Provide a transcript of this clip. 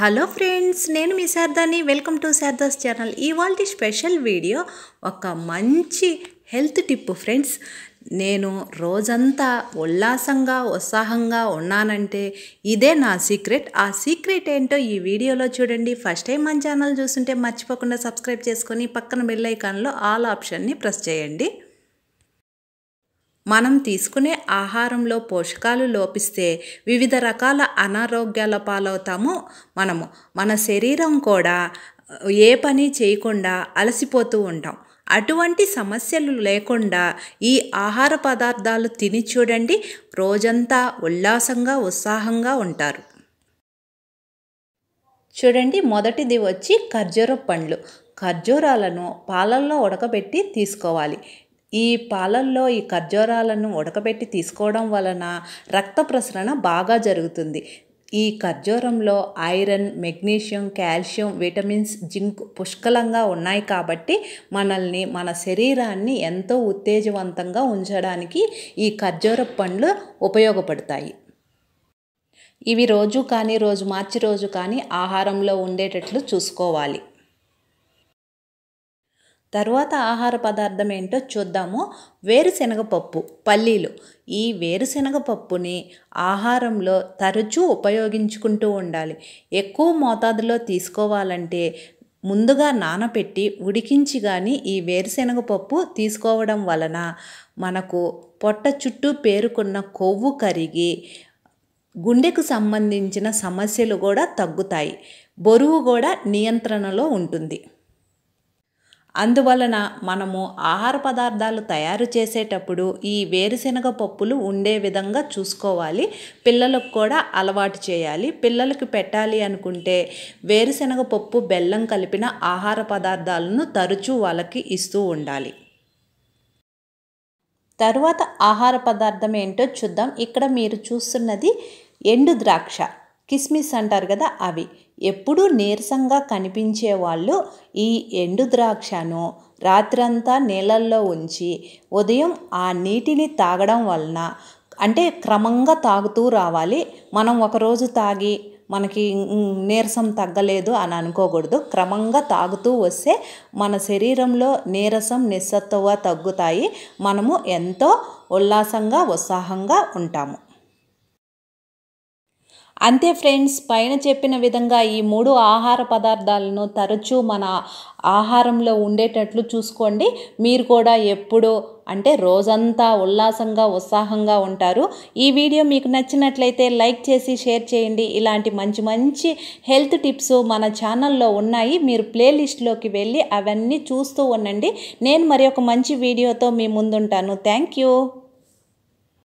hello friends నేను మీ శారదాని వెల్కమ్ టు శారదాస్ ఛానల్ ఇవాళ స్పెషల్ వీడియో ఒక మంచి హెల్త్ టిప్ ఫ్రెండ్స్ నేను రోజంతా ఉల్లాసంగా ఉత్సాహంగా ఉన్నానంటే ఇదే నా సీక్రెట్ ఆ సీక్రెట్ ఏంటో ఈ వీడియోలో చూడండి ఫస్ట్ టైం మన ఛానల్ చూస్తుంటే మర్చిపోకుండా సబ్స్క్రైబ్ చేసుకొని పక్కన బెల్ ఐకాన్లో ఆల్ ఆప్షన్ని ప్రెస్ చేయండి మనం తీసుకునే ఆహారంలో పోషకాలు లోపిస్తే వివిధ రకాల అనారోగ్యాల పాలవుతాము మనము మన శరీరం కూడా ఏ పని చేయకుండా అలసిపోతూ ఉంటాం అటువంటి సమస్యలు లేకుండా ఈ ఆహార పదార్థాలు తిని చూడండి రోజంతా ఉల్లాసంగా ఉత్సాహంగా ఉంటారు చూడండి మొదటిది వచ్చి ఖర్జూర పండ్లు ఖర్జూరాలను పాలల్లో ఉడకబెట్టి తీసుకోవాలి ఈ పాలల్లో ఈ ఖర్జూరాలను ఉడకబెట్టి తీసుకోవడం వలన రక్త ప్రసరణ బాగా జరుగుతుంది ఈ ఖర్జూరంలో iron magnesium calcium vitamins zinc పుష్కలంగా ఉన్నాయి కాబట్టి మనల్ని మన శరీరాన్ని ఎంతో ఉత్తేజవంతంగా ఉంచడానికి ఈ ఖర్జూర పండ్లు ఉపయోగపడతాయి ఇవి రోజు కానీ రోజు మార్చి రోజు కానీ ఆహారంలో ఉండేటట్లు చూసుకోవాలి తర్వాత ఆహార పదార్థం ఏంటో చూద్దాము వేరుశనగ పప్పు పల్లీలు ఈ వేరుశనగ పప్పుని ఆహారంలో తరచూ ఉపయోగించుకుంటూ ఉండాలి ఎక్కువ మోతాదులో తీసుకోవాలంటే ముందుగా నానపెట్టి ఉడికించి కానీ ఈ వేరుశనగ పప్పు తీసుకోవడం వలన మనకు పొట్ట చుట్టూ పేరుకున్న కొవ్వు కరిగి గుండెకు సంబంధించిన సమస్యలు కూడా తగ్గుతాయి బరువు కూడా నియంత్రణలో ఉంటుంది అందువలన మనము ఆహార పదార్థాలు తయారు చేసేటప్పుడు ఈ వేరుశనగ పప్పులు ఉండే విధంగా చూసుకోవాలి పిల్లలకు కూడా అలవాటు చేయాలి పిల్లలకు పెట్టాలి అనుకుంటే వేరుశనగ పప్పు బెల్లం కలిపిన ఆహార పదార్థాలను తరచూ వాళ్ళకి ఇస్తూ ఉండాలి తరువాత ఆహార పదార్థం ఏంటో చూద్దాం ఇక్కడ మీరు చూస్తున్నది ఎండు ద్రాక్ష కిస్మిస్ అంటారు కదా అవి ఎప్పుడూ నీరసంగా కనిపించే వాళ్ళు ఈ ఎండు ద్రాక్షను రాత్రంతా నీళ్ళల్లో ఉంచి ఉదయం ఆ నీటిని తాగడం వలన అంటే క్రమంగా తాగుతూ రావాలి మనం ఒకరోజు తాగి మనకి నీరసం తగ్గలేదు అని అనుకోకూడదు క్రమంగా తాగుతూ వస్తే మన శరీరంలో నీరసం నిస్సత్తువ తగ్గుతాయి మనము ఎంతో ఉల్లాసంగా ఉత్సాహంగా ఉంటాము అంతే ఫ్రెండ్స్ పైన చెప్పిన విధంగా ఈ మూడు ఆహార పదార్థాలను తరచూ మన ఆహారంలో ఉండేటట్లు చూసుకోండి మీరు కూడా ఎప్పుడు అంటే రోజంతా ఉల్లాసంగా ఉత్సాహంగా ఉంటారు ఈ వీడియో మీకు నచ్చినట్లయితే లైక్ చేసి షేర్ చేయండి ఇలాంటి మంచి మంచి హెల్త్ టిప్స్ మన ఛానల్లో ఉన్నాయి మీరు ప్లేలిస్ట్లోకి వెళ్ళి అవన్నీ చూస్తూ ఉండండి నేను మరి ఒక మంచి వీడియోతో మీ ముందుంటాను థ్యాంక్ యూ